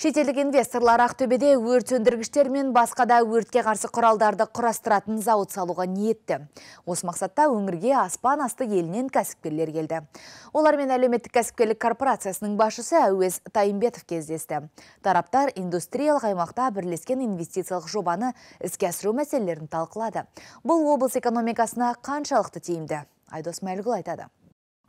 Шетелдік инвесторлар Ақтөбеде өрт сөндіргіштер мен басқа да өртке қарсы құралдарды құрастыратын зауыт салуға ниетті. Осы мақсатта өңірге аспан асты елінен кәсіпкерлер келді. Олармен әлеуметтік кәсіпкерлік корпорациясының басшысы Әуез Тайымбетов кездесті. Тараптар индустриялық аймақта бірлескен инвестициялық жобаны іске асыру мәселелерін талқылады. Бұл облыс экономикасына қаншалықты тиімді? Айдос Мәлгүл айтады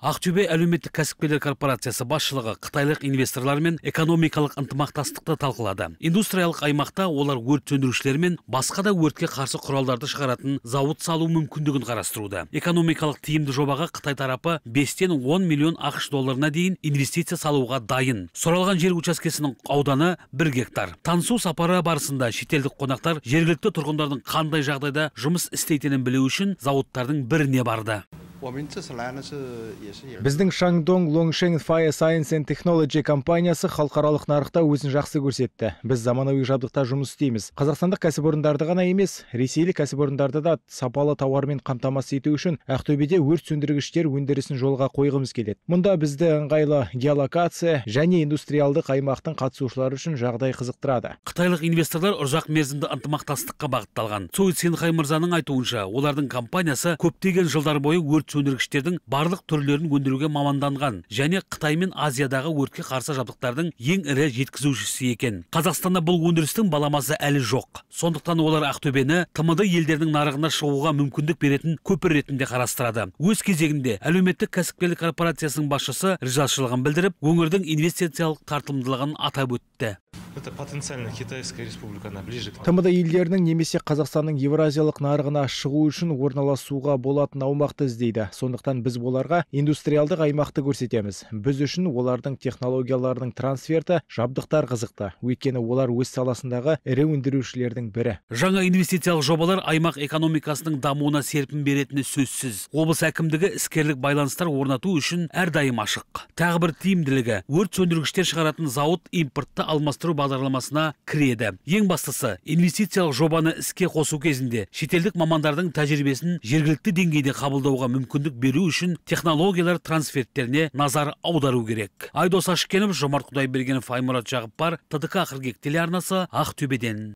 ақтөбе әлеуметтік кәсіпкерлер корпорациясы басшылығы қытайлық инвесторлармен экономикалық ынтымақтастықты талқылады индустриялық аймақта олар өрт сөндірушілер мен басқа да өртке қарсы құралдарды шығаратын зауыт салу мүмкіндігін қарастыруда экономикалық тиімді жобаға қытай тарапы бестен он миллион ақш долларына дейін инвестиция салуға дайын сұралған жер учаскесінің ауданы бір гектар танысу сапары барысында шетелдік қонақтар жергілікті тұрғындардың қандай жағдайда жұмыс істейтінін білу үшін зауыттардың біріне барды біздің шаңдоң лонгшен fire science and technology компаниясы халықаралық нарықта өзін жақсы көрсетті біз заманауи жабдықта жұмыс істейміз қазақстандық кәсіпорындарды ғана емес ресейлік кәсіпорындарды да сапалы тауармен қамтамасыз ету үшін ақтөбеде өрт сөндіргіштер өндірісін жолға қойғымыз келеді мұнда бізді ыңғайлы геолокация және индустриалдық аймақтың қатысушылары үшін жағдай қызықтырады қытайлық инвесторлар ұзақ мерзімді ынтымақтастыққа бағытталған цой цинхай мырзаның айтуынша олардың компаниясы көптеген жылдар бойы өрт сөндіргіштердің барлық түрлерін өндіруге маманданған және қытай мен азиядағы өртке қарсы жабдықтардың ең ірі жеткізушісі екен қазақстанда бұл өндірістің баламасы әлі жоқ сондықтан олар ақтөбені тмд елдерінің нарығына шығуға мүмкіндік беретін көпір ретінде қарастырады өз кезегінде әлеуметтік кәсіпкерлік корпорациясының басшысы ризашылығын білдіріп өңірдің инвестициялық тартымдылығын атап өтті это потенциально китайская республика она ближе тмд елдерінің немесе қазақстанның еуразиялық нарығына шығу үшін орналасуға болатын аумақты іздейді сондықтан біз оларға индустриалдық аймақты көрсетеміз біз үшін олардың технологияларының трансферті жабдықтар қызықты өйткені олар өз саласындағы ірі өндірушілердің бірі жаңа инвестициялық жобалар аймақ экономикасының дамуына серпін беретіні сөзсіз облыс әкімдігі іскерлік байланыстар орнату үшін әрдайым ашық тағы бір тиімділігі өрт сөндіргіштер шығаратын зауыт импортты алмастыру бағдарламасына кіреді ең бастысы инвестициялық жобаны іске қосу кезінде шетелдік мамандардың тәжірибесін жергілікті деңгейде қабылдауға мүмкіндік беру үшін технологиялар трансферттеріне назар аудару керек айдос ашкенов жомарт құдайбергенов аймұрат жағыппар тдк қыркүйек телеарнасы ақтөбеден